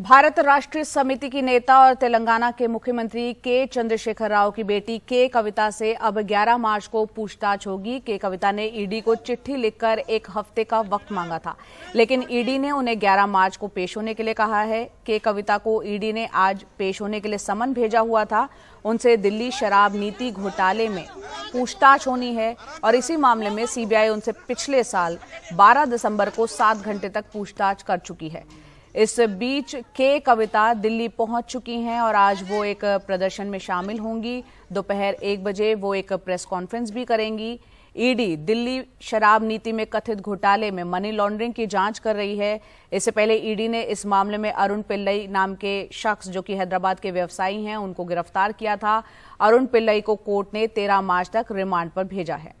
भारत राष्ट्रीय समिति की नेता और तेलंगाना के मुख्यमंत्री के चंद्रशेखर राव की बेटी के कविता से अब 11 मार्च को पूछताछ होगी के कविता ने ईडी को चिट्ठी लिखकर एक हफ्ते का वक्त मांगा था लेकिन ईडी ने उन्हें 11 मार्च को पेश होने के लिए कहा है के कविता को ईडी ने आज पेश होने के लिए समन भेजा हुआ था उनसे दिल्ली शराब नीति घोटाले में पूछताछ होनी है और इसी मामले में सीबीआई उनसे पिछले साल बारह दिसंबर को सात घंटे तक पूछताछ कर चुकी है इस बीच के कविता दिल्ली पहुंच चुकी हैं और आज वो एक प्रदर्शन में शामिल होंगी दोपहर एक बजे वो एक प्रेस कॉन्फ्रेंस भी करेंगी ईडी दिल्ली शराब नीति में कथित घोटाले में मनी लॉन्ड्रिंग की जांच कर रही है इससे पहले ईडी ने इस मामले में अरुण पिल्लई नाम के शख्स जो कि हैदराबाद के व्यवसायी हैं उनको गिरफ्तार किया था अरुण पिल्लई को कोर्ट ने 13 मार्च तक रिमांड पर भेजा है